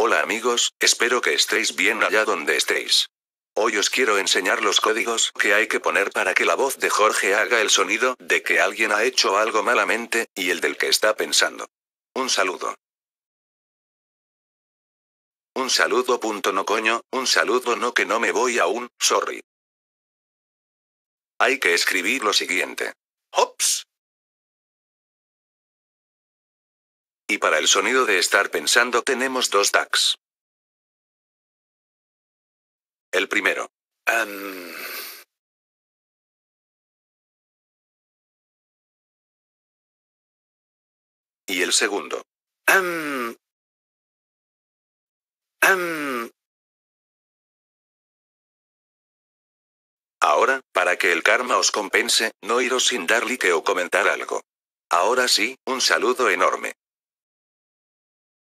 Hola amigos, espero que estéis bien allá donde estéis. Hoy os quiero enseñar los códigos que hay que poner para que la voz de Jorge haga el sonido de que alguien ha hecho algo malamente, y el del que está pensando. Un saludo. Un saludo punto no coño, un saludo no que no me voy aún, sorry. Hay que escribir lo siguiente. Hops, Y para el sonido de estar pensando tenemos dos tags. El primero. Y el segundo. Ahora, para que el karma os compense, no iros sin dar like o comentar algo. Ahora sí, un saludo enorme.